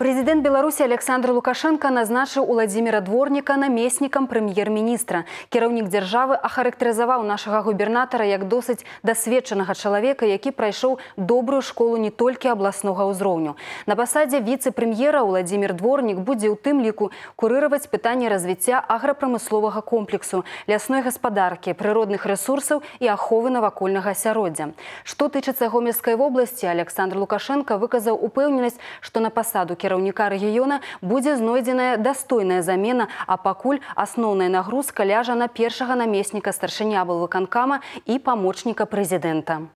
Президент Беларуси Александр Лукашенко назначил Уладзіміра Дворника наместником премьер-министра. Керовник державы охарактеризовал нашего губернатора как досыць дасведчанага человека, які прайшоў добрую школу не толькі абласнога ўзроўню. На пасадзе віцэ-прэм'ера Уладзімир Дворник будзе ў тым ліку курыраваць пытанне развіцця аграпрамысловага комплексу, лясной господарки, прыродных рэсурсаў і аховы навакольнага асяроддзя. Што тычыцца гомельскай вобласці, Александр Лукашенко выказаў упэўненасць, что на посаду кіраўніка кіраўніка рэгіёна будзе знойдзеная дастойная замена, а пакуль асноўная нагрузка ляжа на першага намесніка старшыня выканкама і памочніка прэзідэнта.